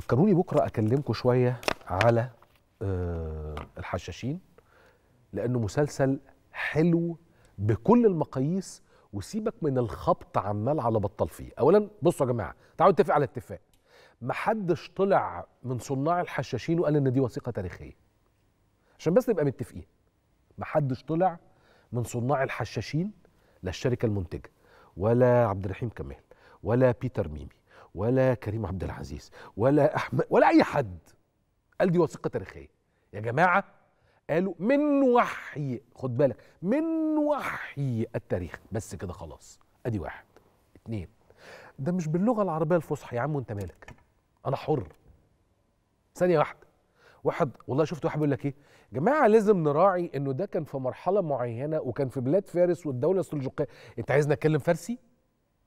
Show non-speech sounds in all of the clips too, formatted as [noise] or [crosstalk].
فكروني بكره اكلمكم شويه على آه، الحشاشين لانه مسلسل حلو بكل المقاييس وسيبك من الخبط عمال على بطال فيه اولا بصوا يا جماعه تعالوا نتفق على اتفاق محدش طلع من صناع الحشاشين وقال ان دي وثيقه تاريخيه عشان بس نبقى متفقين محدش طلع من صناع الحشاشين لا الشركه المنتجه ولا عبد الرحيم كمال ولا بيتر ميمي ولا كريم عبد العزيز ولا احمد ولا اي حد قال دي وثيقه تاريخيه يا جماعه قالوا من وحي خد بالك من وحي التاريخ بس كده خلاص ادي واحد اتنين ده مش باللغه العربيه الفصحى يا عم وانت مالك انا حر ثانيه واحده واحد والله شفت واحد بيقول لك ايه جماعه لازم نراعي انه ده كان في مرحله معينه وكان في بلاد فارس والدوله السلجوقيه انت عايزني اتكلم فارسي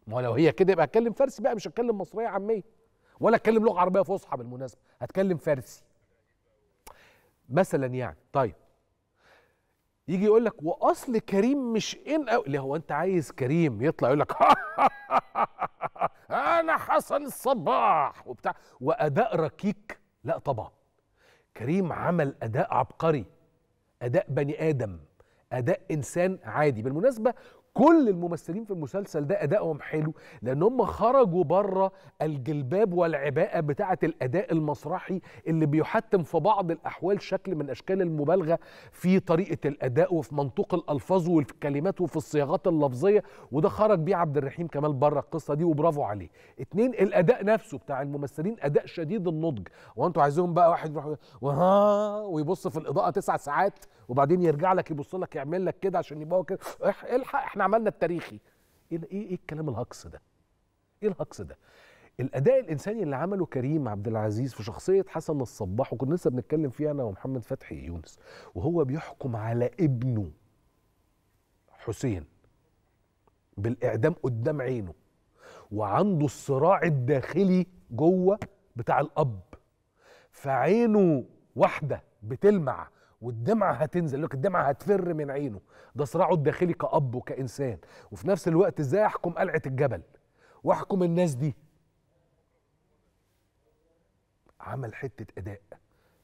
ما هو لو هي كده يبقى هتكلم فارسي بقى مش هتكلم مصريه عاميه ولا اتكلم لغه عربيه فصحى بالمناسبه هتكلم فارسي مثلا يعني طيب يجي يقول لك واصل كريم مش ان أو... اللي هو انت عايز كريم يطلع يقول لك [laughs] انا حسن الصباح وبتاع واداء ركيك لا طبعا كريم عمل اداء عبقري اداء بني ادم اداء انسان عادي بالمناسبه كل الممثلين في المسلسل ده ادائهم حلو لان هم خرجوا بره الجلباب والعباءه بتاعه الاداء المسرحي اللي بيحتم في بعض الاحوال شكل من اشكال المبالغه في طريقه الاداء وفي منطوق الالفاظ وفي الكلمات وفي الصياغات اللفظيه وده خرج بيه عبد الرحيم كمال بره القصه دي وبرافو عليه اتنين الاداء نفسه بتاع الممثلين اداء شديد النضج وانتوا عايزينهم بقى واحد يروح وها ويبص في الاضاءه تسع ساعات وبعدين يرجع لك يبص لك يعمل لك كده عشان يبقى كده الحق احنا عملنا التاريخي إيه, ايه ايه الكلام الهكس ده ايه الهكس ده الاداء الانساني اللي عمله كريم عبد العزيز في شخصيه حسن الصباح وكنا لسه بنتكلم فيها انا ومحمد فتحي يونس وهو بيحكم على ابنه حسين بالاعدام قدام عينه وعنده الصراع الداخلي جوه بتاع الاب فعينه واحده بتلمع والدمعه هتنزل لك الدمعه هتفر من عينه ده صراعه الداخلي كاب وكانسان وفي نفس الوقت ازاي احكم قلعه الجبل واحكم الناس دي عمل حته اداء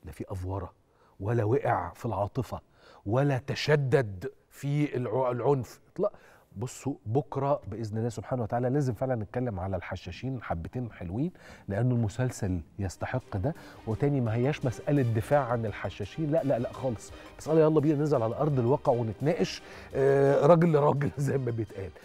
لا في افوره ولا وقع في العاطفه ولا تشدد في العنف لا بصوا بكره باذن الله سبحانه وتعالى لازم فعلا نتكلم على الحشاشين حبتين حلوين لان المسلسل يستحق ده وتاني ما هياش مساله دفاع عن الحشاشين لا لا لا خالص مساله يلا بينا ننزل على ارض الواقع ونتناقش آه راجل لراجل [laughs] زي ما بيتقال